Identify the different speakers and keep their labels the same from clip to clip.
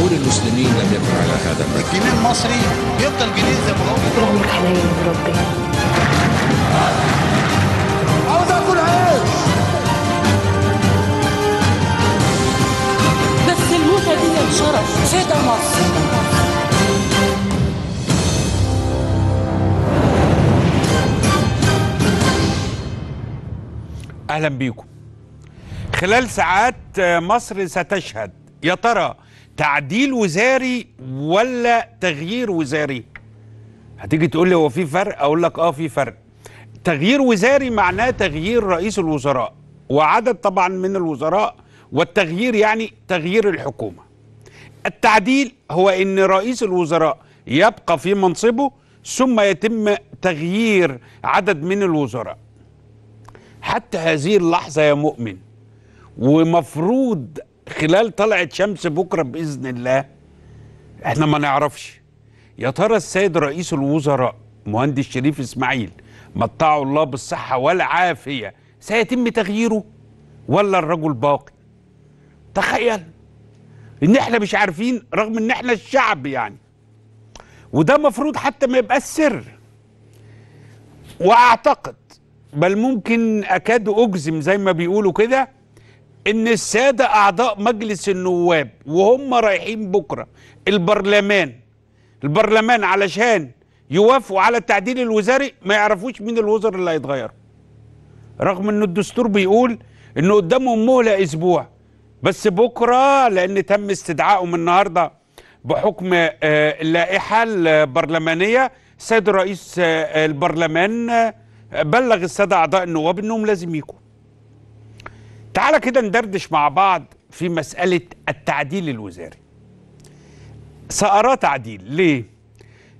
Speaker 1: جمهور المسلمين لم يكن على هذا المدى الجنيه المصري يفضل جنيه زي ما هو رغم الحنين بربي عاوز اكل عيش
Speaker 2: بس الموتة دي شرف سيدة مصر اهلا بيكم خلال ساعات مصر ستشهد يا ترى تعديل وزاري ولا تغيير وزاري هتيجي تقول لي هو في فرق اقول لك اه في فرق تغيير وزاري معناه تغيير رئيس الوزراء وعدد طبعا من الوزراء والتغيير يعني تغيير الحكومه التعديل هو ان رئيس الوزراء يبقى في منصبه ثم يتم تغيير عدد من الوزراء حتى هذه اللحظه يا مؤمن ومفروض خلال طلعة شمس بكرة بإذن الله احنا ما نعرفش يا ترى السيد رئيس الوزراء مهندس شريف إسماعيل متعه الله بالصحة والعافية سيتم تغييره ولا الرجل باقي تخيل ان احنا مش عارفين رغم ان احنا الشعب يعني وده مفروض حتى ما يبقى السر واعتقد بل ممكن اكاد اجزم زي ما بيقولوا كده ان الساده اعضاء مجلس النواب وهم رايحين بكره البرلمان البرلمان علشان يوافقوا على التعديل الوزاري ما يعرفوش مين الوزراء اللي هيتغير رغم ان الدستور بيقول ان قدامهم مهله اسبوع بس بكره لان تم استدعائهم النهارده بحكم آه، اللائحه البرلمانيه السيد رئيس آه، البرلمان آه، بلغ الساده اعضاء النواب انهم لازم يكونوا تعالى كده ندردش مع بعض في مسألة التعديل الوزاري سأرى تعديل ليه؟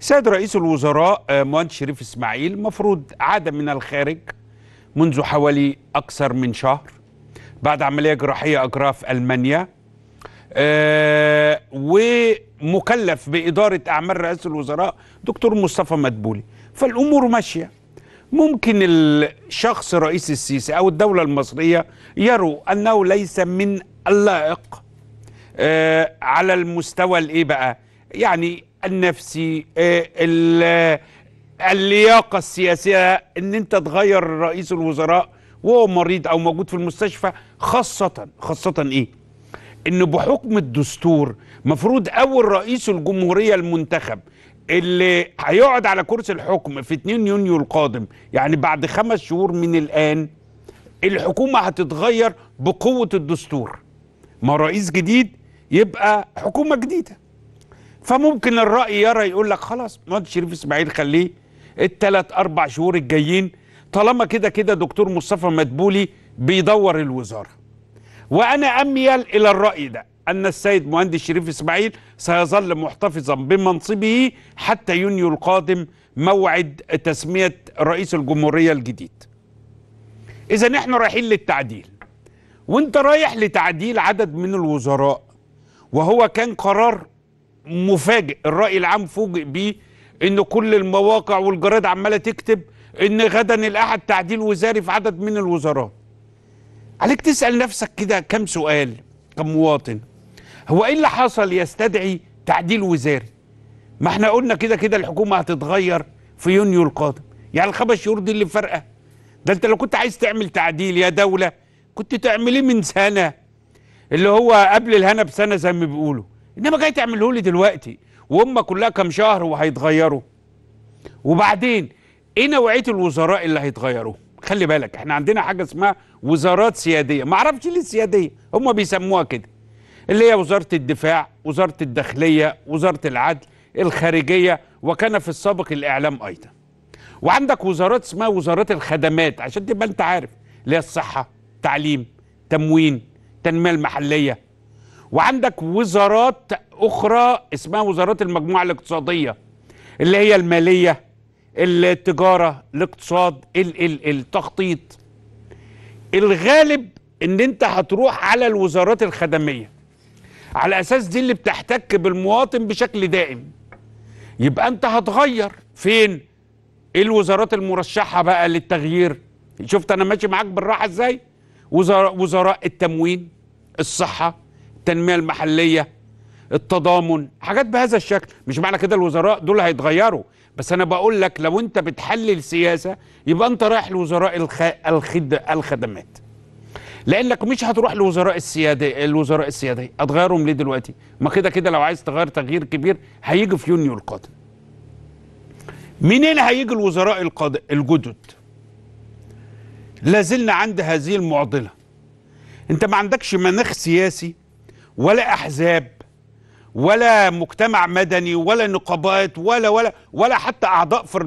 Speaker 2: سيد رئيس الوزراء آه، مهندس شريف إسماعيل مفروض عاد من الخارج منذ حوالي أكثر من شهر بعد عملية جراحية أجراها في ألمانيا أه ومكلف بإدارة أعمال رئيس الوزراء دكتور مصطفى مدبولي فالأمور ماشية ممكن الشخص رئيس السيسي أو الدولة المصرية يروا أنه ليس من اللائق آه على المستوى الإيه بقى يعني النفسي آه اللياقة السياسية أن أنت تغير رئيس الوزراء وهو مريض أو موجود في المستشفى خاصة خاصة إيه أنه بحكم الدستور مفروض أول رئيس الجمهورية المنتخب اللي هيقعد على كرسي الحكم في 2 يونيو القادم يعني بعد خمس شهور من الآن الحكومة هتتغير بقوة الدستور ما رئيس جديد يبقى حكومة جديدة فممكن الرأي يرى يقول لك خلاص مهندس شريف إسماعيل خليه الثلاث أربع شهور الجايين طالما كده كده دكتور مصطفى مدبولي بيدور الوزارة وأنا أميل إلى الرأي ده أن السيد مهندس شريف إسماعيل سيظل محتفظا بمنصبه حتى يونيو القادم موعد تسمية رئيس الجمهورية الجديد إذا إحنا رايحين للتعديل وانت رايح لتعديل عدد من الوزراء وهو كان قرار مفاجئ الرأي العام فوجئ بيه ان كل المواقع والجرائد عماله تكتب ان غدا الاحد تعديل وزاري في عدد من الوزراء عليك تسال نفسك كده كم سؤال كمواطن هو ايه اللي حصل يستدعي تعديل وزاري ما احنا قلنا كده كده الحكومه هتتغير في يونيو القادم يعني الخمس شهور دي اللي فارقه ده انت لو كنت عايز تعمل تعديل يا دوله كنت تعمليه من سنه اللي هو قبل الهنا بسنه زي ما بيقولوا انما جاي تعمله لي دلوقتي وهم كلها كام شهر وهيتغيروا وبعدين ايه نوعيه الوزراء اللي هيتغيروا خلي بالك احنا عندنا حاجه اسمها وزارات سياديه ما اعرفش ليه السياديه هم بيسموها كده اللي هي وزارة الدفاع وزارة الداخلية وزارة العدل الخارجية وكان في السابق الإعلام أيضا وعندك وزارات اسمها وزارات الخدمات عشان تبقى أنت عارف اللي هي الصحة تعليم تموين تنمية المحلية وعندك وزارات أخرى اسمها وزارات المجموعة الاقتصادية اللي هي المالية التجارة الاقتصاد التخطيط الغالب ان انت هتروح على الوزارات الخدميه على اساس دي اللي بتحتك بالمواطن بشكل دائم يبقى انت هتغير فين ايه الوزارات المرشحه بقى للتغيير شفت انا ماشي معاك بالراحه ازاي وزراء, وزراء التموين الصحه التنميه المحليه التضامن حاجات بهذا الشكل مش معنى كده الوزراء دول هيتغيروا بس انا بقول لك لو انت بتحلل سياسه يبقى انت رايح لوزراء الخ... الخد... الخدمات لانك مش هتروح لوزراء السياده الوزراء السياده هتغيرهم ليه دلوقتي ما كده كده لو عايز تغير تغيير كبير هيجي في يونيو القادم منين هيجي الوزراء القاد... الجدد لازلنا عند هذه المعضله انت ما عندكش مناخ سياسي ولا احزاب ولا مجتمع مدني ولا نقابات ولا ولا ولا حتى اعضاء في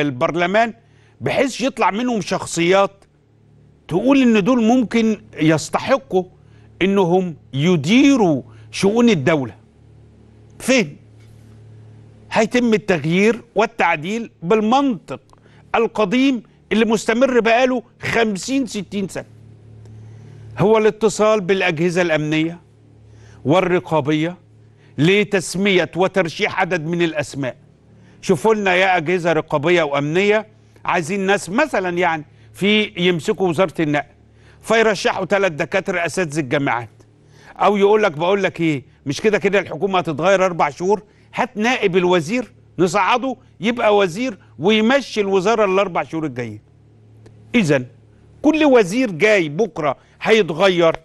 Speaker 2: البرلمان بحيث يطلع منهم شخصيات تقول ان دول ممكن يستحقوا انهم يديروا شؤون الدوله فين هيتم التغيير والتعديل بالمنطق القديم اللي مستمر بقاله خمسين ستين سنة هو الاتصال بالأجهزة الأمنية والرقابية لتسمية وترشيح عدد من الأسماء شوفوا لنا يا أجهزة رقابية وأمنية عايزين ناس مثلا يعني في يمسكوا وزاره النقل فيرشحوا ثلاث دكاتره اساتذه الجامعات او يقول لك بقول لك ايه مش كده كده الحكومه هتتغير اربع شهور هات نائب الوزير نصعده يبقى وزير ويمشي الوزاره الاربع شهور الجايين اذا كل وزير جاي بكره هيتغير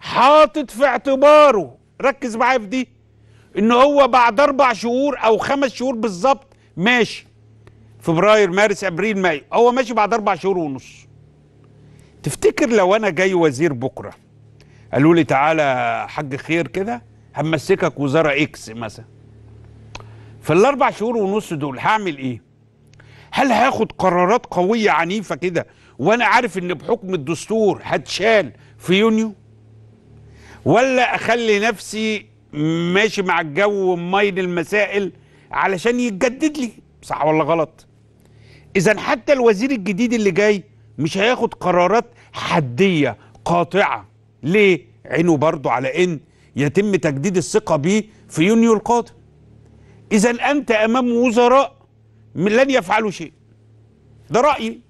Speaker 2: حاطط في اعتباره ركز معايا في دي ان هو بعد اربع شهور او خمس شهور بالظبط ماشي فبراير مارس ابريل مايو هو ماشي بعد اربع شهور ونص تفتكر لو انا جاي وزير بكره قالوا لي تعالى حاج خير كده همسكك وزاره اكس مثلا في الاربع شهور ونص دول هعمل ايه هل هاخد قرارات قويه عنيفه كده وانا عارف ان بحكم الدستور هتشال في يونيو ولا اخلي نفسي ماشي مع الجو وماين المسائل علشان يتجدد لي صح ولا غلط اذا حتى الوزير الجديد اللي جاي مش هياخد قرارات حديه قاطعه ليه عينه برضه على ان يتم تجديد الثقه بيه في يونيو القادم اذا انت امام وزراء من لن يفعلوا شيء ده رايي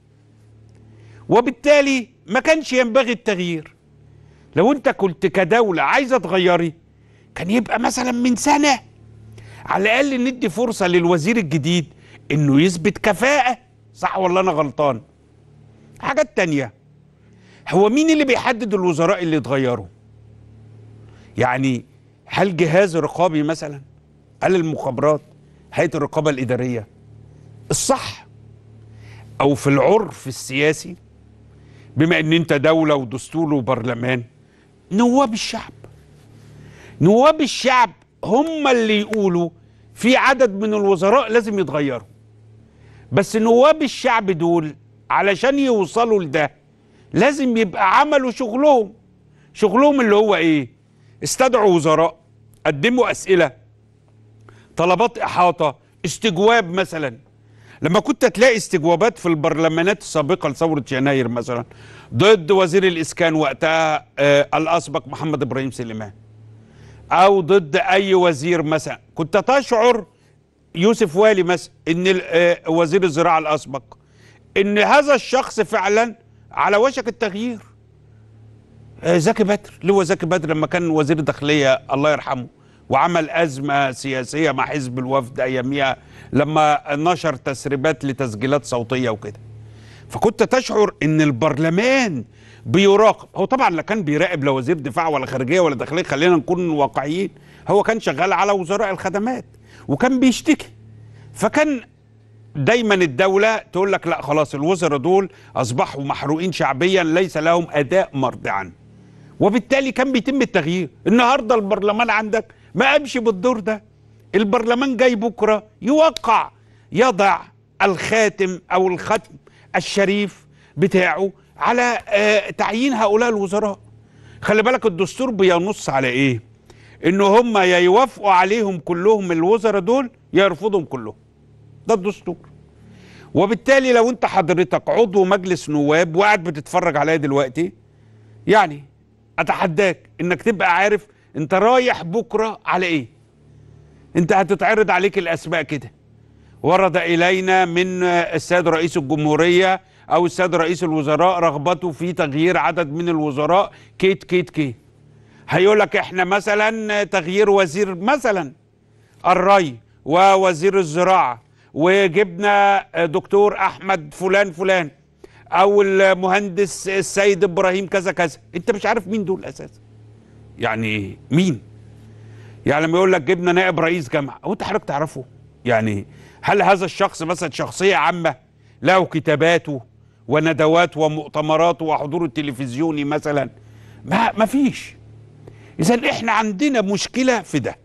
Speaker 2: وبالتالي ما كانش ينبغي التغيير لو انت كنت كدوله عايزه تغيري كان يبقى مثلا من سنه على الاقل ندي فرصه للوزير الجديد انه يثبت كفاءه صح ولا انا غلطان حاجات تانية هو مين اللي بيحدد الوزراء اللي اتغيروا يعني هل جهاز رقابي مثلا هل المخابرات هيئه الرقابه الاداريه الصح او في العرف السياسي بما ان انت دوله ودستور وبرلمان نواب الشعب نواب الشعب هم اللي يقولوا في عدد من الوزراء لازم يتغيروا بس نواب الشعب دول علشان يوصلوا لده لازم يبقى عملوا شغلهم شغلهم اللي هو ايه استدعوا وزراء قدموا اسئله طلبات احاطه استجواب مثلا لما كنت تلاقي استجوابات في البرلمانات السابقه لثوره يناير مثلا ضد وزير الاسكان وقتها آه الاسبق محمد ابراهيم سليمان او ضد اي وزير مثلا كنت تشعر يوسف والي مثلا ان آه، وزير الزراعه الاسبق ان هذا الشخص فعلا على وشك التغيير آه، زكي بدر اللي هو زكي بدر لما كان وزير الداخليه الله يرحمه وعمل ازمه سياسيه مع حزب الوفد اياميها لما نشر تسريبات لتسجيلات صوتيه وكده فكنت تشعر ان البرلمان بيراقب هو طبعا لا كان بيراقب لا وزير دفاع ولا خارجيه ولا داخليه خلينا نكون واقعيين هو كان شغال على وزراء الخدمات وكان بيشتكي فكان دايما الدولة تقول لك لا خلاص الوزراء دول أصبحوا محروقين شعبيا ليس لهم أداء مرضعا وبالتالي كان بيتم التغيير النهاردة البرلمان عندك ما قامش بالدور ده البرلمان جاي بكرة يوقع يضع الخاتم أو الختم الشريف بتاعه على آه، تعيين هؤلاء الوزراء خلي بالك الدستور بينص على ايه ان هم يا يوافقوا عليهم كلهم الوزراء دول يا يرفضهم كلهم ده الدستور وبالتالي لو انت حضرتك عضو مجلس نواب وقاعد بتتفرج عليا دلوقتي يعني اتحداك انك تبقى عارف انت رايح بكره على ايه انت هتتعرض عليك الاسماء كده ورد الينا من السيد رئيس الجمهوريه او السيد رئيس الوزراء رغبته في تغيير عدد من الوزراء كيت كيت كيت هيقول لك احنا مثلا تغيير وزير مثلا الري ووزير الزراعه وجبنا دكتور احمد فلان فلان او المهندس السيد ابراهيم كذا كذا انت مش عارف مين دول اساسا يعني مين يعني لما يقول لك جبنا نائب رئيس جامعه هو انت حضرتك تعرفه يعني هل هذا الشخص مثلا شخصيه عامه له كتاباته وندوات ومؤتمرات وحضور التلفزيوني مثلا ما ما فيش اذا احنا عندنا مشكله في ده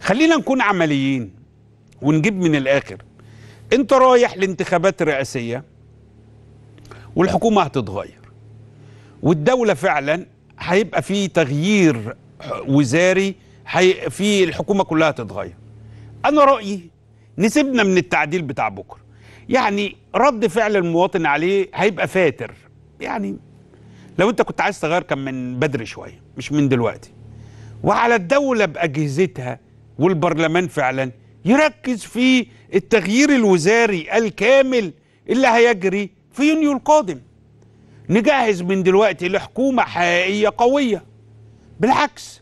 Speaker 2: خلينا نكون عمليين ونجيب من الاخر انت رايح لانتخابات رئاسيه والحكومه هتتغير والدوله فعلا هيبقى في تغيير وزاري في الحكومه كلها هتتغير انا رايي نسيبنا من التعديل بتاع بكره يعني رد فعل المواطن عليه هيبقى فاتر يعني لو انت كنت عايز تغير كان من بدري شويه مش من دلوقتي وعلى الدوله باجهزتها والبرلمان فعلا يركز في التغيير الوزاري الكامل اللي هيجري في يونيو القادم نجهز من دلوقتي لحكومه حقيقيه قويه بالعكس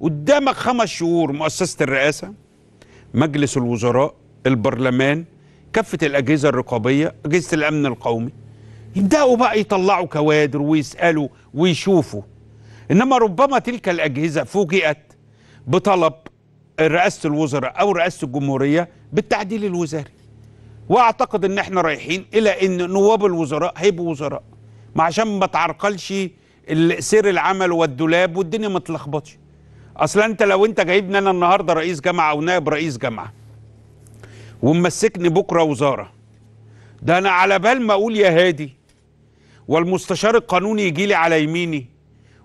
Speaker 2: قدامك خمس شهور مؤسسه الرئاسه مجلس الوزراء البرلمان كافه الاجهزه الرقابيه اجهزه الامن القومي يبداوا بقى يطلعوا كوادر ويسالوا ويشوفوا انما ربما تلك الاجهزه فوجئت بطلب رئاسه الوزراء او رئاسه الجمهوريه بالتعديل الوزاري واعتقد ان احنا رايحين الى ان نواب الوزراء هيبقوا وزراء ما عشان ما تعرقلش سير العمل والدولاب والدنيا ما تلخبطش اصلا انت لو انت جايبني انا النهارده رئيس جامعه او نائب رئيس جامعه وممسكني بكره وزاره ده انا على بال ما اقول يا هادي والمستشار القانوني يجي لي على يميني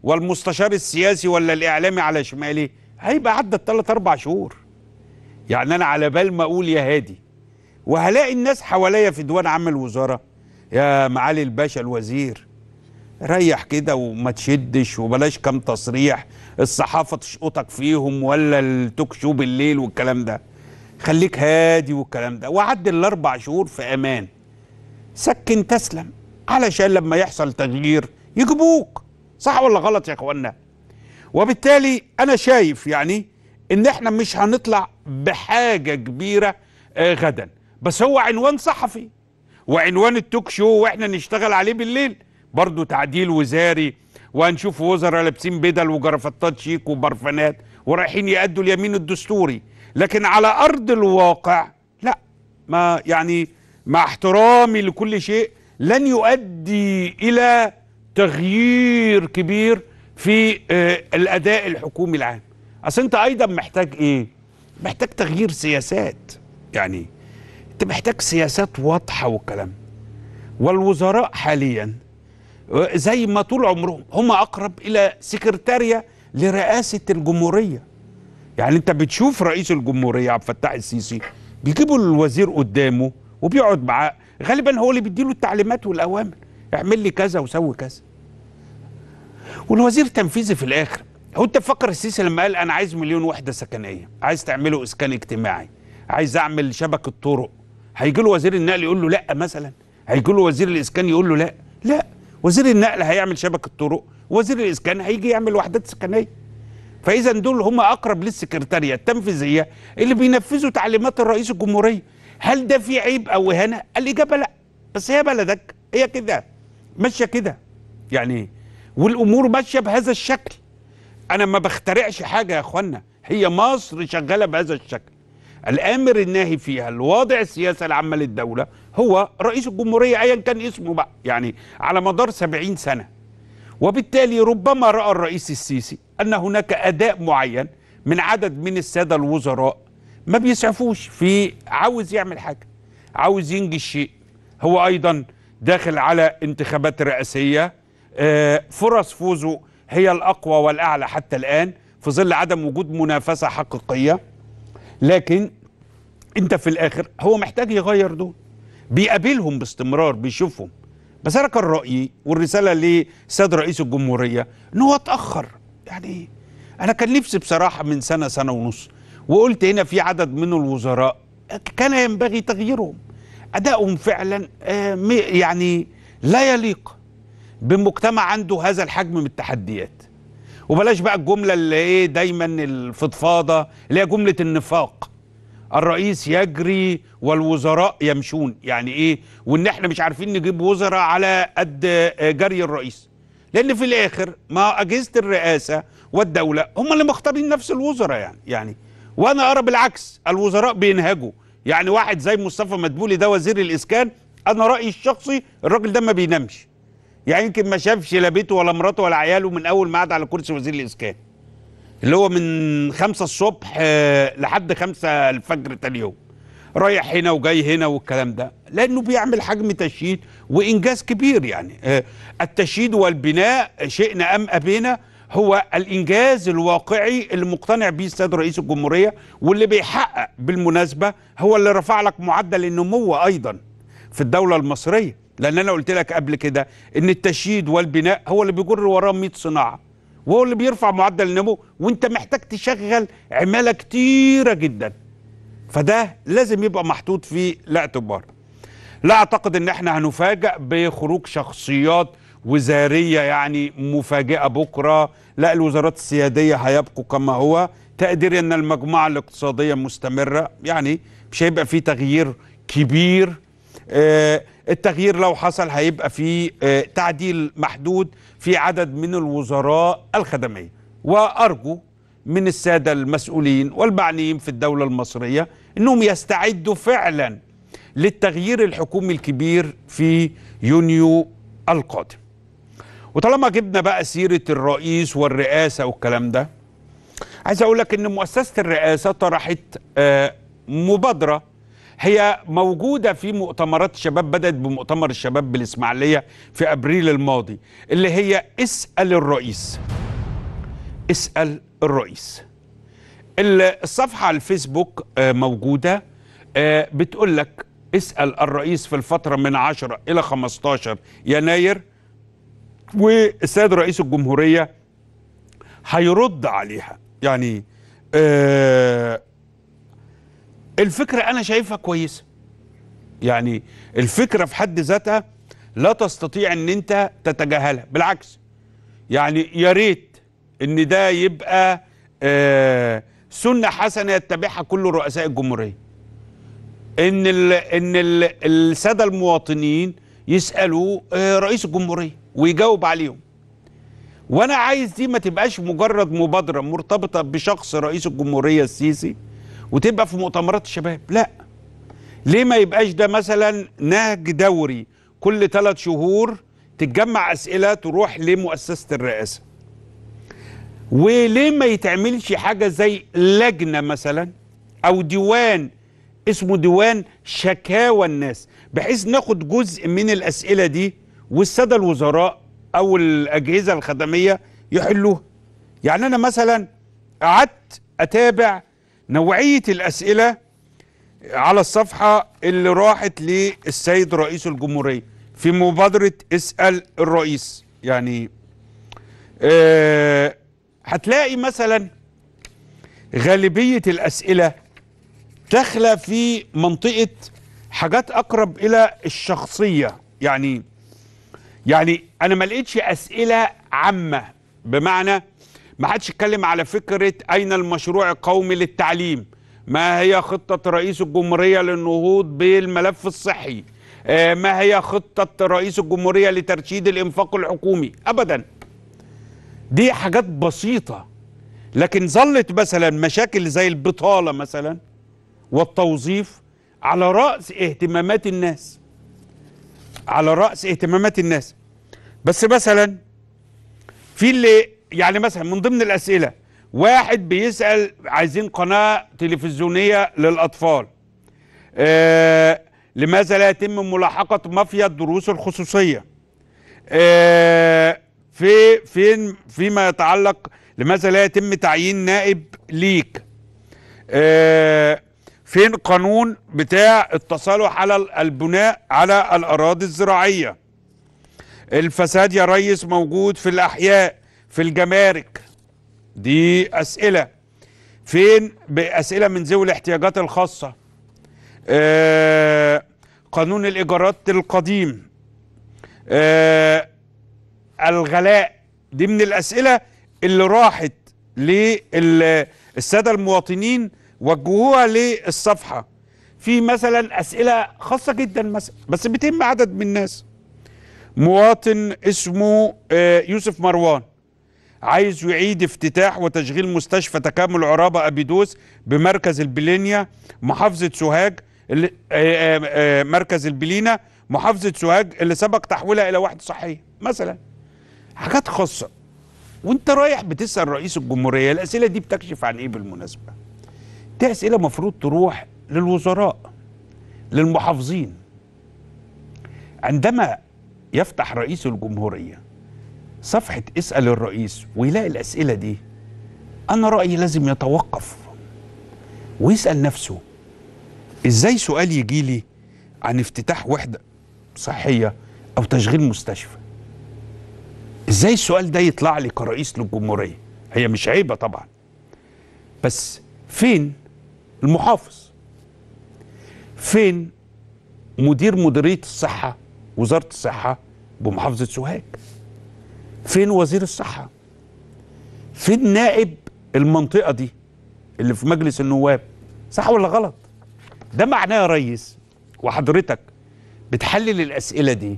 Speaker 2: والمستشار السياسي ولا الاعلامي على شمالي هيبقى عدى الثلاث اربع شهور يعني انا على بال ما اقول يا هادي وهلاقي الناس حواليا في ديوان عام الوزاره يا معالي الباشا الوزير ريح كده وما تشدش وبلاش كام تصريح الصحافه تشقطك فيهم ولا التوك شو بالليل والكلام ده خليك هادي والكلام ده وعدي الاربع شهور في امان سكن تسلم علشان لما يحصل تغيير يجيبوك صح ولا غلط يا اخوانا وبالتالي انا شايف يعني ان احنا مش هنطلع بحاجه كبيره آه، غدا بس هو عنوان صحفي وعنوان التوك شو واحنا نشتغل عليه بالليل برضه تعديل وزاري وهنشوف وزراء لابسين بدل وجرافطات شيك وبرفانات ورايحين يأدوا اليمين الدستوري لكن على أرض الواقع لا ما يعني مع احترامي لكل شيء لن يؤدي إلى تغيير كبير في آه، الأداء الحكومي العام أصل أنت أيضا محتاج إيه؟ محتاج تغيير سياسات يعني أنت محتاج سياسات واضحة والكلام والوزراء حاليا آه، زي ما طول عمرهم هم أقرب إلى سكرتارية لرئاسة الجمهورية يعني أنت بتشوف رئيس الجمهورية عبد الفتاح السيسي بيجيبوا الوزير قدامه وبيقعد معاه غالبا هو اللي بيديله التعليمات والاوامر اعمل لي كذا وسوي كذا والوزير التنفيذي في الاخر هو انت فاكر السيسي لما قال انا عايز مليون وحده سكنيه عايز تعمله اسكان اجتماعي عايز اعمل شبكه طرق هيجي له وزير النقل يقول له لا مثلا هيجي له وزير الاسكان يقول له لا لا وزير النقل هيعمل شبكه طرق وزير الاسكان هيجي يعمل وحدات سكنيه فاذا دول هم اقرب للسكرتاريه التنفيذيه اللي بينفذوا تعليمات الرئيس الجمهوريه هل ده في عيب او اهانه الاجابه لا بس هي بلدك هي كده ماشيه كده يعني والامور ماشيه بهذا الشكل انا ما بخترعش حاجه يا اخوانا هي مصر شغاله بهذا الشكل الامر الناهي فيها الواضع السياسه العامه للدوله هو رئيس الجمهوريه ايا كان اسمه بقى يعني على مدار 70 سنه وبالتالي ربما راى الرئيس السيسي ان هناك اداء معين من عدد من الساده الوزراء ما بيسعفوش في عاوز يعمل حاجه عاوز ينجي الشيء هو ايضا داخل على انتخابات رئاسيه آه، فرص فوزه هي الاقوى والاعلى حتى الان في ظل عدم وجود منافسه حقيقيه لكن انت في الاخر هو محتاج يغير دول بيقابلهم باستمرار بيشوفهم بس انا كان رايي والرساله لسيد رئيس الجمهوريه ان هو اتاخر يعني انا كان نفسي بصراحه من سنه سنه ونص وقلت هنا في عدد من الوزراء كان ينبغي تغييرهم أدائهم فعلا آه، يعني لا يليق بمجتمع عنده هذا الحجم من التحديات وبلاش بقى الجملة اللي ايه دايما الفضفاضة اللي هي جملة النفاق الرئيس يجري والوزراء يمشون يعني ايه وان احنا مش عارفين نجيب وزراء على قد آه، جري الرئيس لان في الاخر ما اجهزة الرئاسة والدولة هم اللي مختارين نفس الوزراء يعني يعني وانا ارى بالعكس الوزراء بينهجوا يعني واحد زي مصطفى مدبولي ده وزير الاسكان انا رايي الشخصي الراجل ده ما بينامش يعني يمكن ما شافش لا بيته ولا مراته ولا عياله من اول ما قعد على كرسي وزير الاسكان اللي هو من خمسة الصبح آه، لحد خمسة الفجر تاني يوم رايح هنا وجاي هنا والكلام ده لانه بيعمل حجم تشييد وانجاز كبير يعني آه، التشييد والبناء شئنا ام ابينا هو الإنجاز الواقعي اللي مقتنع بيه السيد رئيس الجمهورية واللي بيحقق بالمناسبة هو اللي رفع لك معدل النمو أيضا في الدولة المصرية لأن أنا قلت لك قبل كده إن التشييد والبناء هو اللي بيجر وراه 100 صناعة وهو اللي بيرفع معدل النمو وأنت محتاج تشغل عمالة كتيرة جدا فده لازم يبقى محطوط في الاعتبار لا أعتقد إن إحنا هنفاجئ بخروج شخصيات وزاريه يعني مفاجئه بكره لا الوزارات السياديه هيبقوا كما هو تقدير ان المجموعه الاقتصاديه مستمره يعني مش هيبقى في تغيير كبير آه التغيير لو حصل هيبقى في آه تعديل محدود في عدد من الوزراء الخدميه وارجو من الساده المسؤولين والمعنيين في الدوله المصريه انهم يستعدوا فعلا للتغيير الحكومي الكبير في يونيو القادم وطالما جبنا بقى سيرة الرئيس والرئاسة والكلام ده عايز أقول لك إن مؤسسة الرئاسة طرحت آه، مبادرة هي موجودة في مؤتمرات الشباب بدأت بمؤتمر الشباب بالإسماعيلية في أبريل الماضي اللي هي اسأل الرئيس اسأل الرئيس الصفحة على الفيسبوك آه، موجودة آه، بتقول لك اسأل الرئيس في الفترة من 10 إلى 15 يناير والسيد رئيس الجمهورية هيرد عليها يعني آه الفكرة أنا شايفها كويسة يعني الفكرة في حد ذاتها لا تستطيع أن أنت تتجاهلها بالعكس يعني يا ريت أن ده يبقى آه سنة حسنة يتبعها كل رؤساء الجمهورية ان ال ان ال الساده المواطنين يسالوا آه، رئيس الجمهوريه ويجاوب عليهم وانا عايز دي ما تبقاش مجرد مبادره مرتبطه بشخص رئيس الجمهوريه السيسي وتبقى في مؤتمرات الشباب لا ليه ما يبقاش ده مثلا نهج دوري كل ثلاث شهور تتجمع اسئله تروح لمؤسسه الرئاسه وليه ما يتعملش حاجه زي لجنه مثلا او ديوان اسمه ديوان شكاوى الناس بحيث ناخد جزء من الاسئله دي والساده الوزراء او الاجهزه الخدميه يحلوها يعني انا مثلا قعدت اتابع نوعيه الاسئله على الصفحه اللي راحت للسيد رئيس الجمهوريه في مبادره اسال الرئيس يعني أه هتلاقي مثلا غالبيه الاسئله داخله في منطقه حاجات اقرب الى الشخصيه يعني يعني انا ما لقيتش اسئله عامه بمعنى ما حدش اتكلم على فكره اين المشروع القومي للتعليم ما هي خطه رئيس الجمهوريه للنهوض بالملف الصحي آه، ما هي خطه رئيس الجمهوريه لترشيد الانفاق الحكومي ابدا دي حاجات بسيطه لكن ظلت مثلا مشاكل زي البطاله مثلا والتوظيف على راس اهتمامات الناس على رأس اهتمامات الناس بس مثلا في اللي يعني مثلا من ضمن الأسئلة واحد بيسأل عايزين قناة تلفزيونية للأطفال آه لماذا لا يتم ملاحقة مافيا الدروس الخصوصية آه في فين فيما يتعلق لماذا لا يتم تعيين نائب ليك آه فين قانون بتاع التصالح على البناء على الأراضي الزراعية الفساد يا ريس موجود في الأحياء في الجمارك دي أسئلة فين بأسئلة من ذوي الاحتياجات الخاصة آه قانون الإيجارات القديم آه الغلاء دي من الأسئلة اللي راحت للسادة المواطنين وجهوها للصفحه في مثلا اسئله خاصه جدا مثلا بس بتهم عدد من الناس مواطن اسمه آه، يوسف مروان عايز يعيد افتتاح وتشغيل مستشفى تكامل عرابه ابيدوس بمركز البلينيا محافظه سوهاج آه، آه، مركز البلينا محافظة سوهاج اللي سبق تحويلها إلى واحدة صحية مثلا حاجات خاصة وانت رايح بتسأل رئيس الجمهورية الأسئلة دي بتكشف عن إيه بالمناسبة دي اسئله المفروض تروح للوزراء للمحافظين عندما يفتح رئيس الجمهوريه صفحه اسال الرئيس ويلاقي الاسئله دي انا رايي لازم يتوقف ويسال نفسه ازاي سؤال يجي لي عن افتتاح وحده صحيه او تشغيل مستشفى ازاي السؤال ده يطلع لي كرئيس للجمهوريه هي مش عيبه طبعا بس فين المحافظ فين مدير مديرية الصحة وزارة الصحة بمحافظة سوهاج فين وزير الصحة فين نائب المنطقة دي اللي في مجلس النواب صح ولا غلط ده معناه يا ريس وحضرتك بتحلل الأسئلة دي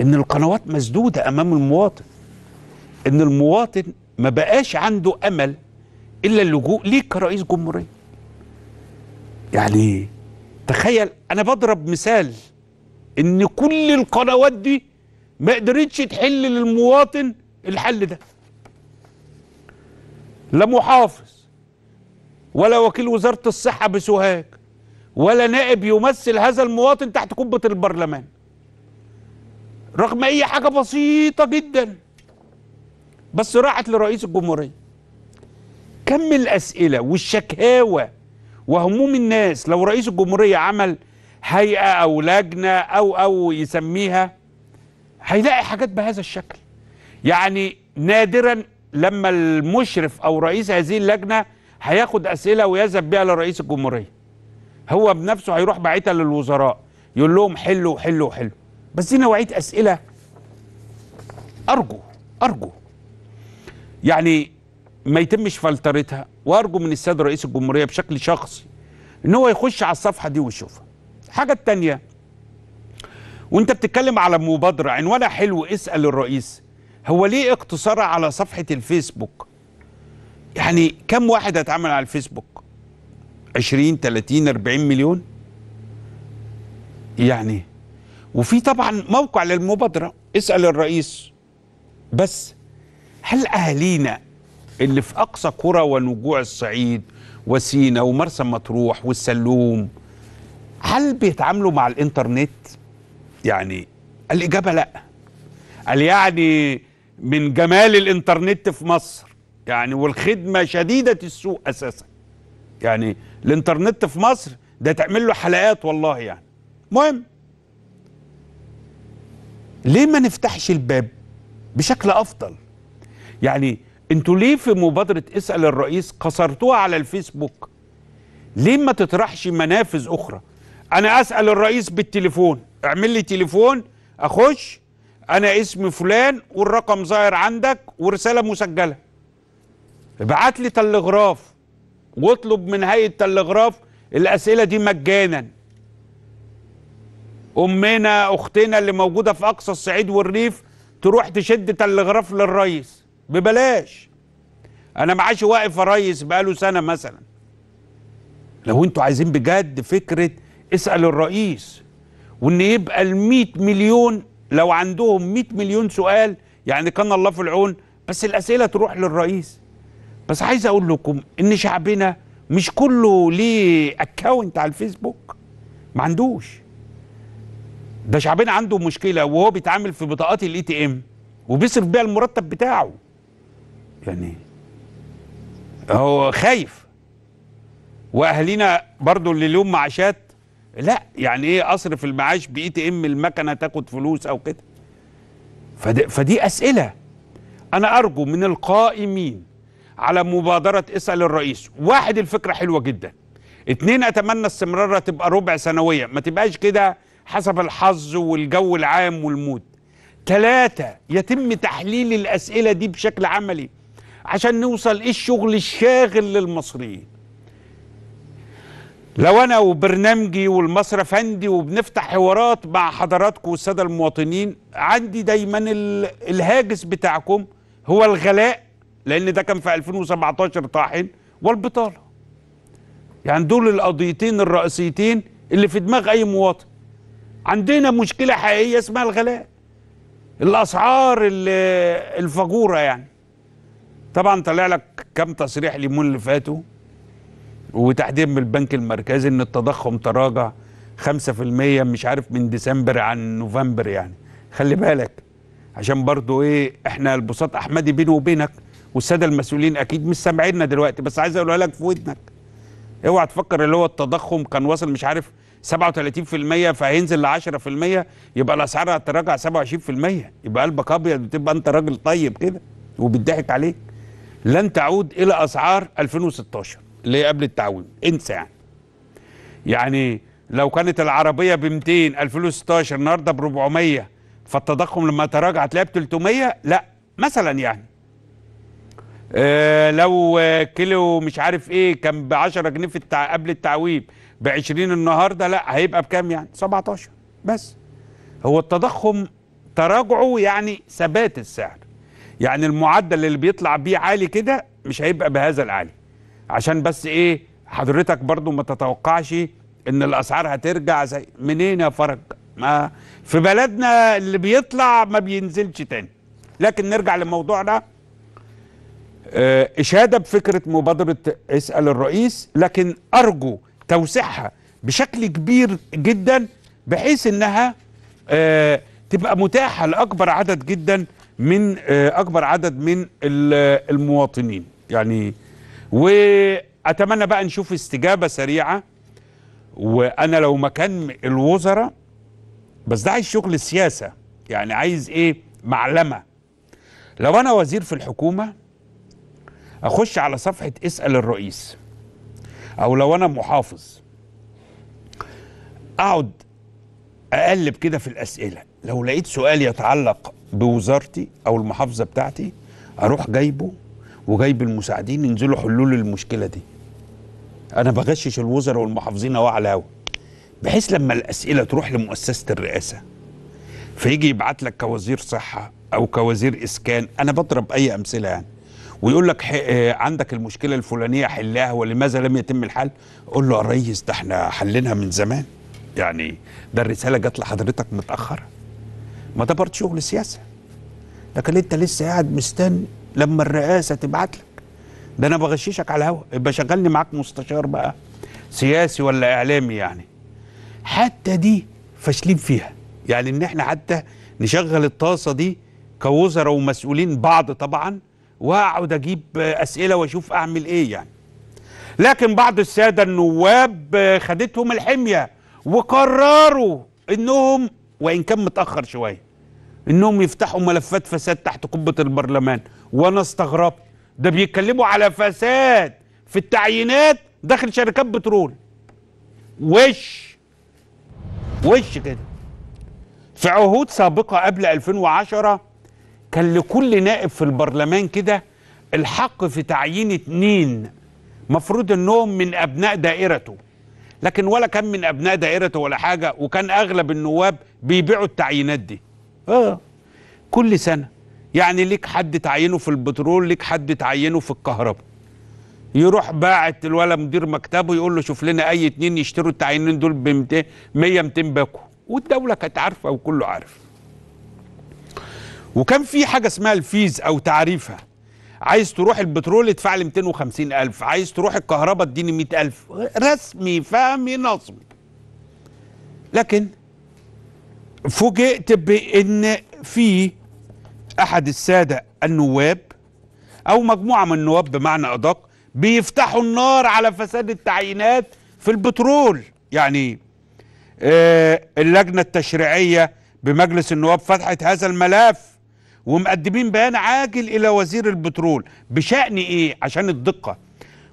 Speaker 2: إن القنوات مسدودة أمام المواطن إن المواطن ما بقاش عنده أمل إلا اللجوء ليك كرئيس جمهورية يعني تخيل انا بضرب مثال ان كل القنوات دي ما قدرتش تحل للمواطن الحل ده لا محافظ ولا وكيل وزارة الصحة بسوهاج ولا نائب يمثل هذا المواطن تحت قبة البرلمان رغم أي حاجة بسيطة جدا بس راحت لرئيس الجمهورية كم الأسئلة والشكاوى وهموم الناس لو رئيس الجمهورية عمل هيئة أو لجنة أو أو يسميها هيلاقي حاجات بهذا الشكل يعني نادرا لما المشرف أو رئيس هذه اللجنة هياخد أسئلة ويذهب بها لرئيس الجمهورية هو بنفسه هيروح باعتها للوزراء يقول لهم حلوا حلوا حلوا بس دي نوعية أسئلة أرجو أرجو يعني ما يتمش فلترتها وارجو من السيد رئيس الجمهوريه بشكل شخصي ان هو يخش على الصفحه دي ويشوفها الحاجه الثانيه وانت بتتكلم على مبادره عنوانها حلو اسال الرئيس هو ليه اقتصارها على صفحه الفيسبوك يعني كم واحد هيتعامل على الفيسبوك 20 30 40 مليون يعني وفي طبعا موقع للمبادره اسال الرئيس بس هل اهالينا اللي في أقصى قرى ونجوع الصعيد وسينا ومرسى مطروح والسلوم هل بيتعاملوا مع الإنترنت؟ يعني الإجابة لأ قال يعني من جمال الإنترنت في مصر يعني والخدمة شديدة السوء أساسا يعني الإنترنت في مصر ده تعمل له حلقات والله يعني مهم ليه ما نفتحش الباب بشكل افضل يعني انتوا ليه في مبادره اسال الرئيس قصرتوها على الفيسبوك ليه ما تطرحش منافذ اخرى انا اسال الرئيس بالتليفون اعمل لي تليفون اخش انا اسم فلان والرقم ظاهر عندك ورساله مسجله ابعت لي تلغراف واطلب من هيئه تلغراف الاسئله دي مجانا امنا اختنا اللي موجوده في اقصى الصعيد والريف تروح تشد تلغراف للرئيس ببلاش انا معاشي واقف يا ريس بقاله سنه مثلا لو انتوا عايزين بجد فكره اسال الرئيس وان يبقى ال مليون لو عندهم 100 مليون سؤال يعني كان الله في العون بس الاسئله تروح للرئيس بس عايز اقول لكم ان شعبنا مش كله ليه اكونت على الفيسبوك ما عندوش ده شعبنا عنده مشكله وهو بيتعامل في بطاقات الاي تي ام وبيصرف بيها المرتب بتاعه يعني هو خايف واهالينا برضو اللي لهم معاشات لا يعني ايه اصرف المعاش بي تي ام المكنه تاخد فلوس او كده فدي, فدي اسئله انا ارجو من القائمين على مبادره اسال الرئيس واحد الفكره حلوه جدا اتنين اتمنى استمرارها تبقى ربع سنويه ما تبقاش كده حسب الحظ والجو العام والمود ثلاثة يتم تحليل الأسئلة دي بشكل عملي عشان نوصل ايه الشغل الشاغل للمصريين لو انا وبرنامجي والمصرف افندي وبنفتح حوارات مع حضراتكم والساده المواطنين عندي دايما الهاجس بتاعكم هو الغلاء لان ده كان في 2017 طاحن والبطاله يعني دول القضيتين الرئيسيتين اللي في دماغ اي مواطن عندنا مشكله حقيقيه اسمها الغلاء الاسعار الفجوره يعني طبعا طلع لك كام تصريح ليمون اللي فاتوا وتحديد من البنك المركزي ان التضخم تراجع 5% مش عارف من ديسمبر عن نوفمبر يعني خلي بالك عشان برضو ايه احنا البساط احمدي بيني وبينك والساده المسؤولين اكيد مش سامعيننا دلوقتي بس عايز اقولها لك في ودنك اوعى تفكر اللي هو التضخم كان واصل مش عارف 37% فهينزل ل 10% يبقى الاسعار هتتراجع 27% يبقى قلبك ابيض وتبقى انت راجل طيب كده وبتضحك عليك لن تعود إلى أسعار 2016 اللي هي قبل التعويم انسى يعني يعني لو كانت العربية ب 200 2016 النهاردة ب 400 فالتضخم لما تراجع هتلاقيها ب 300 لا مثلا يعني آه لو كيلو مش عارف ايه كان ب 10 جنيه في التع... قبل التعويم ب 20 النهارده لا هيبقى بكام يعني 17 بس هو التضخم تراجعه يعني ثبات السعر يعني المعدل اللي بيطلع بيه عالي كده مش هيبقى بهذا العالي عشان بس ايه حضرتك برضو ما تتوقعش ان الاسعار هترجع زي منين يا فرج ما في بلدنا اللي بيطلع ما بينزلش تاني لكن نرجع لموضوعنا آه، اشاده بفكره مبادره اسال الرئيس لكن ارجو توسيعها بشكل كبير جدا بحيث انها آه، تبقى متاحه لاكبر عدد جدا من آه، اكبر عدد من المواطنين يعني واتمنى بقى نشوف استجابه سريعه وانا لو مكان الوزراء بس ده عايز شغل السياسه يعني عايز ايه معلمه لو انا وزير في الحكومه اخش على صفحه اسال الرئيس او لو انا محافظ اقعد اقلب كده في الاسئله لو لقيت سؤال يتعلق بوزارتي او المحافظه بتاعتي اروح جايبه وجايب المساعدين ينزلوا حلول المشكله دي انا بغشش الوزراء والمحافظين اهو على هوا بحيث لما الاسئله تروح لمؤسسه الرئاسه فيجي يبعت لك كوزير صحه او كوزير اسكان انا بضرب اي امثله يعني ويقول لك آه، عندك المشكله الفلانيه حلها ولماذا لم يتم الحل قول له يا ريس ده احنا حلينها من زمان يعني ده الرساله جت لحضرتك متاخره ما ده برضه شغل سياسه لكن انت لسه قاعد مستني لما الرئاسه تبعت لك ده انا بغششك على الهوا يبقى شغلني معاك مستشار بقى سياسي ولا اعلامي يعني حتى دي فاشلين فيها يعني ان احنا حتى نشغل الطاسه دي كوزراء ومسؤولين بعض طبعا واقعد اجيب اسئله واشوف اعمل ايه يعني لكن بعض الساده النواب خدتهم الحميه وقرروا انهم وان كان متاخر شويه انهم يفتحوا ملفات فساد تحت قبه البرلمان وانا استغربت ده بيتكلموا على فساد في التعيينات داخل شركات بترول وش وش كده في عهود سابقه قبل 2010 كان لكل نائب في البرلمان كده الحق في تعيين اتنين مفروض انهم من ابناء دائرته لكن ولا كان من ابناء دائرته ولا حاجه وكان اغلب النواب بيبيعوا التعيينات دي اه كل سنه يعني ليك حد تعينه في البترول ليك حد تعينه في الكهرباء يروح باعت الولا مدير مكتبه يقول له شوف لنا اي اتنين يشتروا التعيينين دول ب 100 200 باكو والدوله كانت عارفه وكله عارف وكان في حاجه اسمها الفيز او تعريفها عايز تروح البترول ادفع لي 250000 عايز تروح الكهرباء اديني 100000 رسمي فهمي نظمي لكن فوجئت بان في احد الساده النواب او مجموعه من النواب بمعنى ادق بيفتحوا النار على فساد التعيينات في البترول يعني آه، اللجنه التشريعيه بمجلس النواب فتحت هذا الملف ومقدمين بيان عاجل إلى وزير البترول بشأن إيه عشان الدقة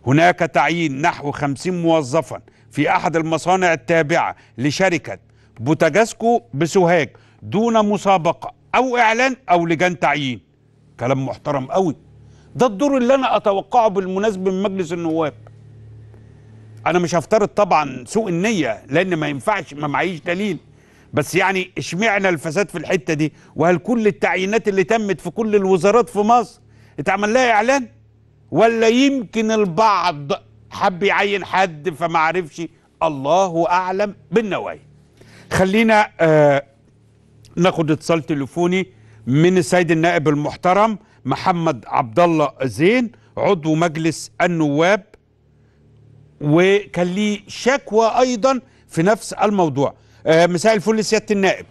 Speaker 2: هناك تعيين نحو 50 موظفا في أحد المصانع التابعة لشركة بوتاجاسكو بسوهاج دون مسابقة أو إعلان أو لجان تعيين كلام محترم قوي ده الدور اللي أنا أتوقعه بالمناسبة من مجلس النواب أنا مش هفترض طبعا سوء النية لأن ما ينفعش ما معيش دليل بس يعني اشمعنى الفساد في الحته دي وهل كل التعيينات اللي تمت في كل الوزارات في مصر اتعمل لها اعلان ولا يمكن البعض حب يعين حد فما عرفش الله اعلم بالنوايا خلينا آه ناخد اتصال تليفوني من السيد النائب المحترم محمد عبد الله زين عضو مجلس النواب وكان ليه شكوى ايضا في نفس الموضوع آه، مساء الفل لسياده النائب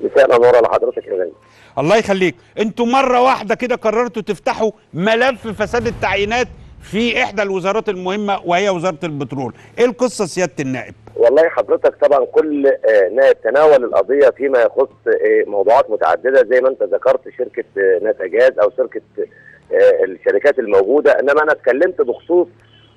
Speaker 1: مساء النور على حضرتك يا غالي
Speaker 2: الله يخليك انتوا مره واحده كده قررتوا تفتحوا ملف فساد التعيينات في احدى الوزارات المهمه وهي وزاره البترول ايه القصه سياده النائب
Speaker 1: والله حضرتك طبعا كل آه، نائب تناول القضيه فيما يخص آه، موضوعات متعدده زي ما انت ذكرت شركه نتاجات او شركه الشركات الموجوده انما انا اتكلمت بخصوص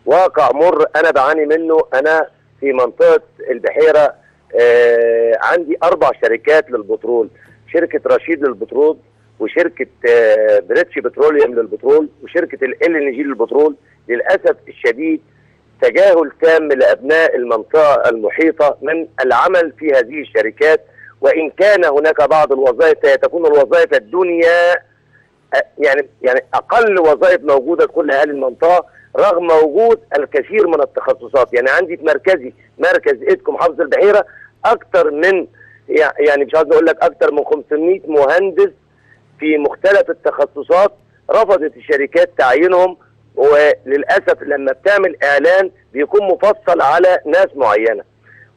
Speaker 1: واقع مر انا بعاني منه انا في منطقه البحيره آه، عندي اربع شركات للبترول شركه رشيد للبترول وشركه آه، بريتش بتروليوم للبترول وشركه ال ان جي للبترول للاسف الشديد تجاهل تام لابناء المنطقه المحيطه من العمل في هذه الشركات وان كان هناك بعض الوظائف تكون الوظائف الدنيا آه، يعني يعني اقل وظائف موجوده لكل اهالي المنطقه رغم وجود الكثير من التخصصات يعني عندي في مركزي مركز ايدكم محافظه البحيره اكثر من يعني مش عايز اقول لك اكثر من 500 مهندس في مختلف التخصصات رفضت الشركات تعيينهم وللاسف لما بتعمل اعلان بيكون مفصل على ناس معينه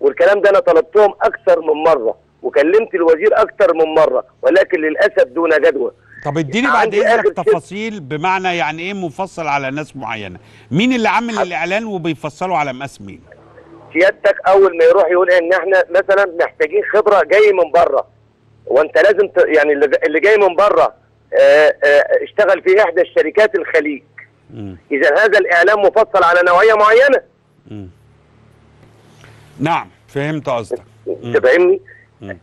Speaker 1: والكلام ده انا طلبتهم اكثر من مره وكلمت الوزير اكثر من مره ولكن للاسف دون جدوى
Speaker 2: طب اديني بعد اذنك تفاصيل بمعنى يعني ايه مفصل على ناس معينه مين اللي عمل الاعلان وبيفصله على مقاس مين
Speaker 1: سيادتك اول ما يروح يقول ان احنا مثلا محتاجين خبره جاي من بره وانت لازم ت... يعني اللي جاي من بره آه، آه، اشتغل في احدى الشركات الخليج اذا هذا الاعلام مفصل على نوعيه معينه
Speaker 2: نعم فهمت قصدك
Speaker 1: تفهمني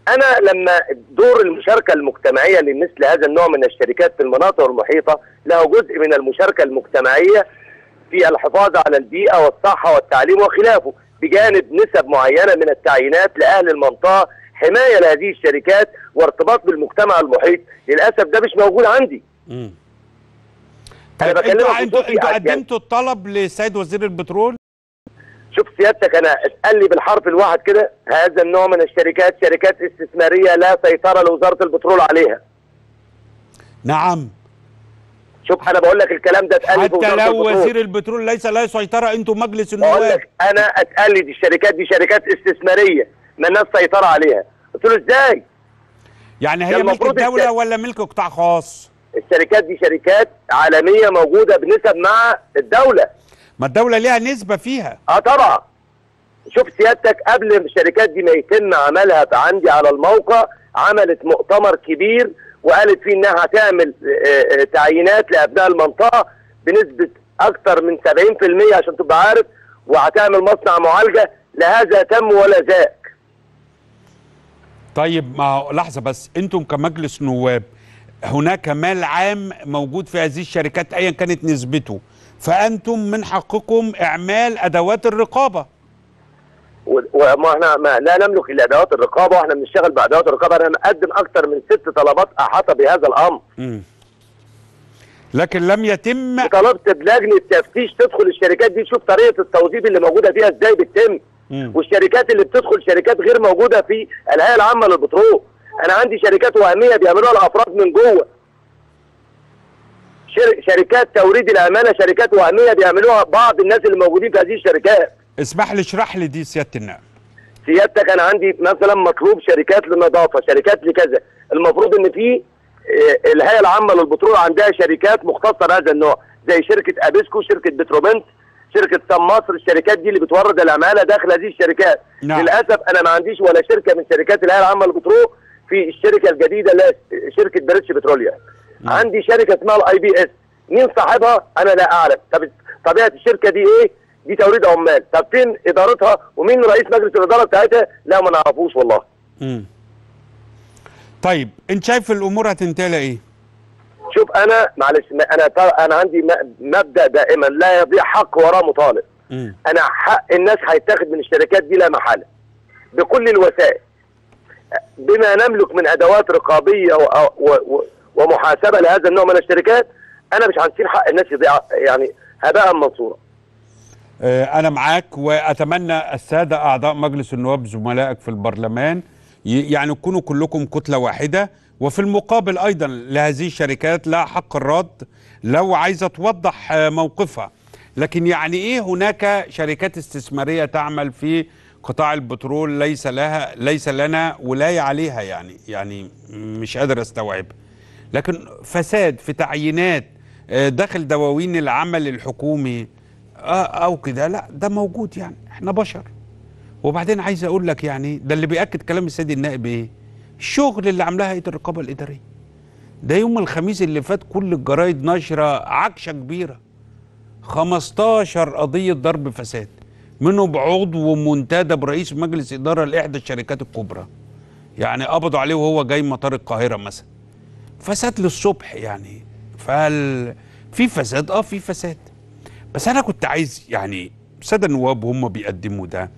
Speaker 1: انا لما دور المشاركه المجتمعيه لمثل هذا النوع من الشركات في المناطق المحيطه له جزء من المشاركه المجتمعيه في الحفاظ على البيئه والصحه والتعليم وخلافه بجانب نسب معينه من التعيينات لاهل المنطقه حمايه لهذه الشركات وارتباط بالمجتمع المحيط للاسف ده مش موجود عندي امم طيب انتوا انتوا انتوا قدمتوا الطلب لسيد وزير البترول شوف سيادتك انا قال لي بالحرف الواحد كده هذا النوع من الشركات شركات استثماريه لا سيطره لوزاره البترول عليها نعم شوف انا بقول لك الكلام ده اتقال حتى لو وزير البترول ليس له سيطره انتم مجلس النواب بقول لك انا اتقلد الشركات دي شركات استثماريه ما الناس سيطره عليها قلت له ازاي يعني هي ملك الدوله الشركات. ولا ملك قطاع خاص الشركات دي شركات عالميه موجوده بنسب مع الدوله ما الدوله ليها نسبه فيها اه طبعا شوف سيادتك قبل الشركات دي ما يتم عملها عندي على الموقع عملت مؤتمر كبير وقالت فيه انها هتعمل آه، آه، تعيينات لابناء المنطقه بنسبه اكثر من 70% عشان تبقى عارف وهتعمل مصنع معالجه لهذا تم ولا ذاك.
Speaker 2: طيب ما لحظه بس انتم كمجلس نواب هناك مال عام موجود في هذه الشركات ايا كانت نسبته فانتم من حقكم اعمال ادوات الرقابه
Speaker 1: وما احنا ما لا نملك الا ادوات الرقابه واحنا بنشتغل بادوات الرقابه انا مقدم اكثر من ست طلبات احاطه بهذا الامر.
Speaker 2: امم لكن لم يتم
Speaker 1: طلبت بلجنه تفتيش تدخل الشركات دي تشوف طريقه التوظيف اللي موجوده فيها ازاي بتتم والشركات اللي بتدخل شركات غير موجوده في الهيئه العامه للبترول انا عندي شركات وهميه بيعملوها الافراد من جوه شركات توريد الامانه شركات وهميه بيعملوها بعض الناس اللي موجودين في هذه الشركات
Speaker 2: اسمح لي اشرح لي دي سياده النائب
Speaker 1: سيادتك انا عندي مثلا مطلوب شركات للنظافه شركات لكذا المفروض ان في آه، الهيئه العامه للبترول عندها شركات مختصه بهذا النوع زي شركه ابيسكو شركه بتروبنت شركه سام مصر الشركات دي اللي بتورد العماله داخل هذه الشركات نعم. للاسف انا ما عنديش ولا شركه من شركات الهيئه العامه للبترول في الشركه الجديده اللي شركه بريتش بتروليا نعم. عندي شركه اسمها الاي بي اس مين صاحبها انا لا اعلم طب طبيعه الشركه دي ايه دي توريد عمال طب فين ادارتها ومين رئيس مجلس الاداره بتاعتها لا ما نعرفوش والله
Speaker 2: امم طيب انت شايف الامور هتنتهي ايه
Speaker 1: شوف انا معلش انا انا عندي مبدا دائما لا يضيع حق وراء مطالب انا حق الناس هيتاخد من الشركات دي لا محاله بكل الوسائل بما نملك من ادوات رقابيه و و و ومحاسبه لهذا النوع من الشركات انا مش هنسيب حق الناس يضيع يعني هباء منصوره
Speaker 2: آه، انا معاك واتمنى الساده اعضاء مجلس النواب زملائك في البرلمان يعني تكونوا كلكم كتله واحده وفي المقابل ايضا لهذه الشركات لها حق الرد لو عايزه توضح آه، موقفها لكن يعني ايه هناك شركات استثماريه تعمل في قطاع البترول ليس لها ليس لنا ولايه عليها يعني يعني مش قادر استوعب لكن فساد في تعيينات آه، داخل دواوين العمل الحكومي آه، او كده لا ده موجود يعني احنا بشر وبعدين عايز اقول لك يعني ده اللي بياكد كلام السيد النائب ايه الشغل اللي عاملاه هيئه الرقابه الاداريه ده يوم الخميس اللي فات كل الجرايد ناشره عكشه كبيره 15 قضيه ضرب فساد منهم بعضو منتدب رئيس مجلس اداره لاحدى الشركات الكبرى يعني قبضوا عليه وهو جاي مطار القاهره مثلا فساد للصبح يعني فال في فساد اه في فساد بس انا كنت عايز يعني الساده النواب وهم بيقدموا ده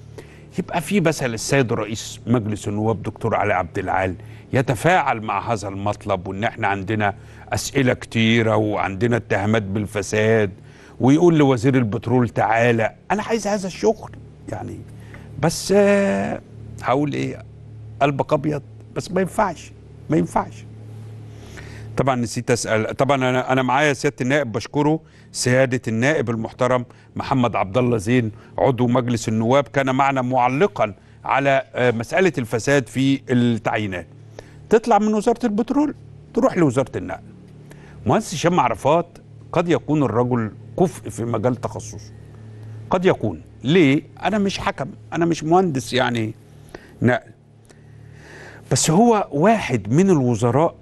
Speaker 2: يبقى في مثلا السيد رئيس مجلس النواب دكتور علي عبد العال يتفاعل مع هذا المطلب وان احنا عندنا اسئله كتيره وعندنا اتهامات بالفساد ويقول لوزير البترول تعالى انا عايز هذا الشغل يعني بس هقول ايه قلبك ابيض بس ما ينفعش ما ينفعش طبعا نسيت اسال طبعا انا انا معايا سياده النائب بشكره سياده النائب المحترم محمد عبد الله زين عضو مجلس النواب كان معنا معلقا على آه، مساله الفساد في التعيينات تطلع من وزاره البترول تروح لوزاره النقل مهندس هشام عرفات قد يكون الرجل كفء في مجال تخصصه قد يكون ليه انا مش حكم انا مش مهندس يعني نقل بس هو واحد من الوزراء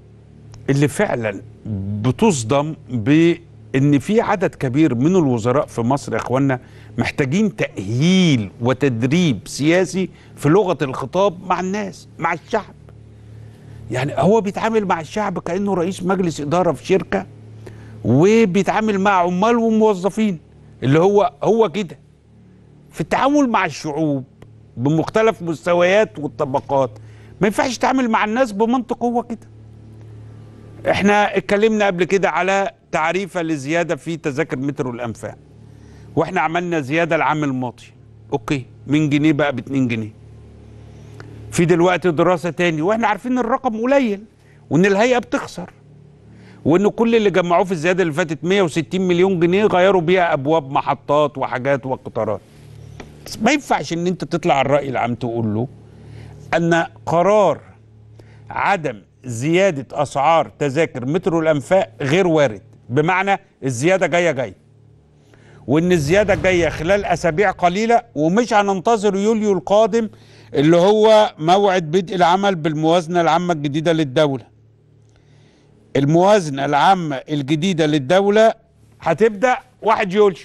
Speaker 2: اللي فعلا بتصدم ب ان في عدد كبير من الوزراء في مصر يا اخوانا محتاجين تاهيل وتدريب سياسي في لغه الخطاب مع الناس مع الشعب يعني هو بيتعامل مع الشعب كانه رئيس مجلس اداره في شركه وبيتعامل مع عمال وموظفين اللي هو هو كده في التعامل مع الشعوب بمختلف مستويات والطبقات ما ينفعش تتعامل مع الناس بمنطق هو كده احنا اتكلمنا قبل كده على تعريفه لزياده في تذاكر مترو الانفاق واحنا عملنا زياده العام الماضي اوكي من جنيه بقى ب 2 جنيه في دلوقتي دراسه تاني واحنا عارفين الرقم قليل وان الهيئه بتخسر وان كل اللي جمعوه في الزياده اللي فاتت 160 مليون جنيه غيروا بيها ابواب محطات وحاجات وقطارات ما ينفعش ان انت تطلع على الراي العام تقول له ان قرار عدم زياده اسعار تذاكر مترو الانفاق غير وارد بمعنى الزياده جايه جايه وان الزياده الجايه خلال اسابيع قليله ومش هننتظر يوليو القادم اللي هو موعد بدء العمل بالموازنه العامه الجديده للدوله الموازنه العامه الجديده للدوله هتبدا 1 يوليو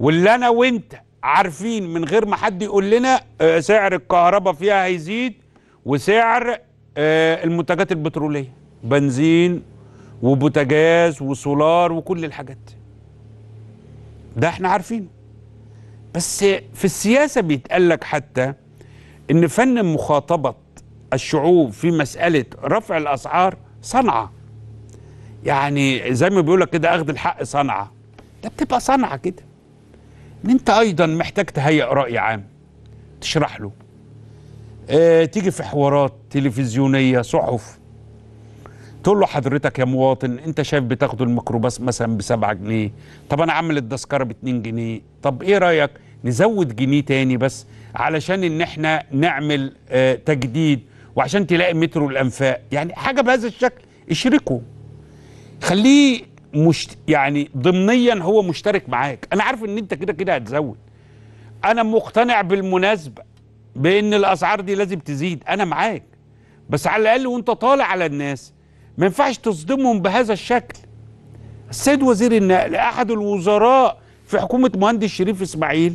Speaker 2: واللي انا وانت عارفين من غير ما حد يقول لنا آه، سعر الكهرباء فيها هيزيد وسعر آه، المنتجات البتروليه بنزين وبوتاجاز وسولار وكل الحاجات ده احنا عارفينه بس في السياسة بيتقال لك حتى ان فن مخاطبة الشعوب في مسألة رفع الأسعار صنعة يعني زي ما بيقول لك كده أخذ الحق صنعة ده بتبقى صنعة كده ان انت ايضا محتاج تهيئ رأي عام تشرح له اه تيجي في حوارات تلفزيونية صحف تقول له حضرتك يا مواطن انت شايف بتاخد الميكروباص مثلا ب 7 جنيه طب انا عامل التذكره ب 2 جنيه طب ايه رايك نزود جنيه تاني بس علشان ان احنا نعمل اه تجديد وعشان تلاقي مترو الانفاق يعني حاجه بهذا الشكل اشركه خليه مشت يعني ضمنيا هو مشترك معاك انا عارف ان انت كده كده هتزود انا مقتنع بالمناسبه بان الاسعار دي لازم تزيد انا معاك بس على الاقل وانت طالع على الناس ما ينفعش تصدمهم بهذا الشكل السيد وزير النقل احد الوزراء في حكومه مهندس شريف اسماعيل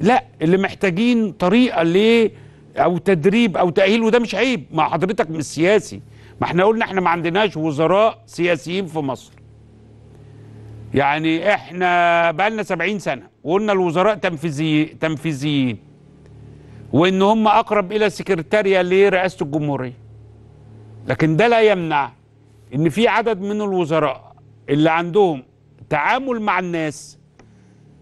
Speaker 2: لا اللي محتاجين طريقه ليه او تدريب او تاهيل وده مش عيب مع حضرتك مش سياسي ما احنا قلنا احنا ما عندناش وزراء سياسيين في مصر يعني احنا بقالنا 70 سنه وقلنا الوزراء تنفيذي تنفيذيين وان هم اقرب الى سكرتاريه لرئاسه الجمهوريه لكن ده لا يمنع ان في عدد من الوزراء اللي عندهم تعامل مع الناس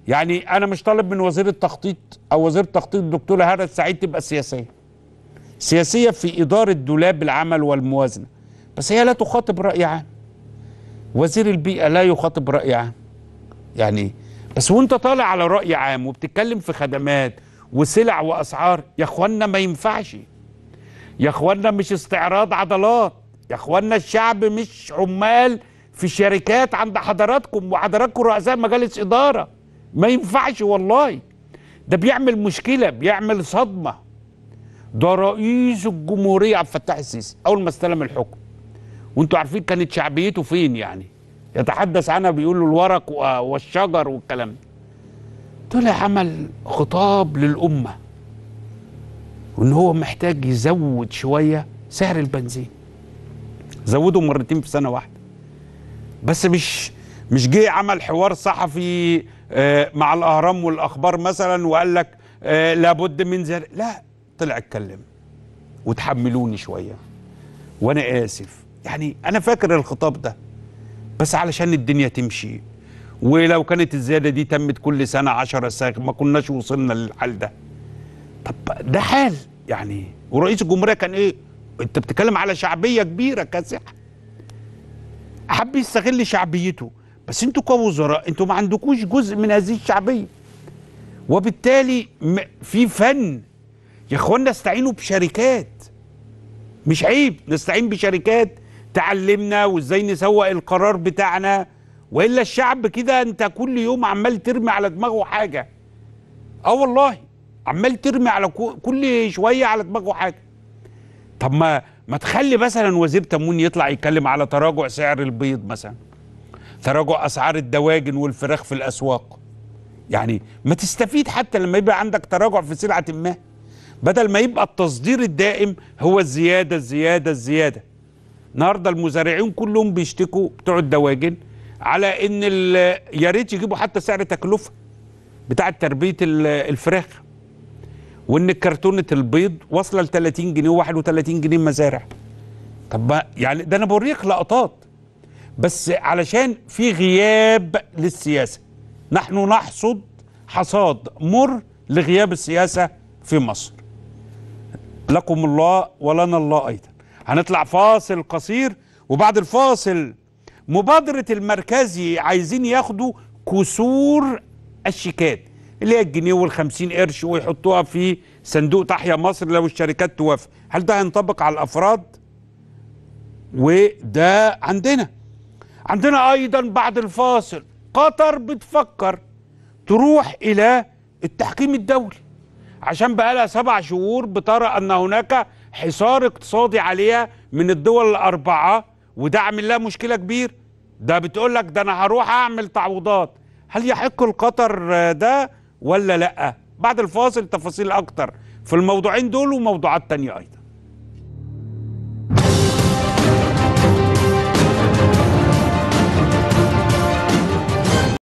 Speaker 2: يعني انا مش طالب من وزير التخطيط او وزير التخطيط الدكتوره هارد سعيد تبقى سياسيه سياسيه في اداره دولاب العمل والموازنه بس هي لا تخاطب راي عام وزير البيئه لا يخاطب راي عام يعني بس وانت طالع على راي عام وبتتكلم في خدمات وسلع واسعار يا اخوانا ما ينفعش يا اخوانا مش استعراض عضلات يا اخوانا الشعب مش عمال في شركات عند حضراتكم وحضراتكم رؤساء مجالس اداره ما ينفعش والله ده بيعمل مشكله بيعمل صدمه ده رئيس الجمهوريه عبد الفتاح السيسي اول ما استلم الحكم وانتوا عارفين كانت شعبيته فين يعني يتحدث عنها بيقول له الورق والشجر والكلام ده طلع عمل خطاب للامه وان هو محتاج يزود شويه سعر البنزين زودوا مرتين في سنه واحده بس مش مش جه عمل حوار صحفي آه، مع الاهرام والاخبار مثلا وقال لك آه، لابد من زر لا طلع اتكلم وتحملوني شويه وانا اسف يعني انا فاكر الخطاب ده بس علشان الدنيا تمشي ولو كانت الزياده دي تمت كل سنه 10 ساغ ما كناش وصلنا للحال ده طب ده حال يعني ورئيس الجمهوريه كان ايه انت بتتكلم على شعبيه كبيره كاسحه حب يستغل شعبيته بس انتوا كوزراء انتوا ما عندكوش جزء من هذه الشعبيه وبالتالي في فن يا اخوانا استعينوا بشركات مش عيب نستعين بشركات تعلمنا وازاي نسوق القرار بتاعنا والا الشعب كده انت كل يوم عمال ترمي على دماغه حاجه اه والله عمال ترمي على كل شويه على دماغه حاجه طب ما ما تخلي مثلا وزير تموين يطلع يتكلم على تراجع سعر البيض مثلا تراجع اسعار الدواجن والفراخ في الاسواق يعني ما تستفيد حتى لما يبقى عندك تراجع في سلعه ما بدل ما يبقى التصدير الدائم هو الزياده الزياده الزياده النهارده المزارعين كلهم بيشتكوا بتوع الدواجن على ان يا ريت يجيبوا حتى سعر تكلفه بتاع تربيه الفراخ وان كرتونه البيض واصله ل 30 جنيه و31 جنيه مزارع طب ما يعني ده انا بوريك لقطات بس علشان في غياب للسياسه نحن نحصد حصاد مر لغياب السياسه في مصر لكم الله ولنا الله ايضا هنطلع فاصل قصير وبعد الفاصل مبادره المركزي عايزين ياخدوا كسور الشيكات اللي هي الجنيه وال50 قرش ويحطوها في صندوق تحيا مصر لو الشركات توافق هل ده هينطبق على الأفراد؟ وده عندنا عندنا أيضا بعد الفاصل قطر بتفكر تروح إلى التحكيم الدولي عشان بقالها سبع شهور بترى أن هناك حصار اقتصادي عليها من الدول الأربعة وده عامل لها مشكلة كبيرة ده بتقول لك ده أنا هروح أعمل تعويضات هل يحق القطر ده ولا لأ بعد الفاصل تفاصيل أكتر في الموضوعين دول وموضوعات تانية أيضا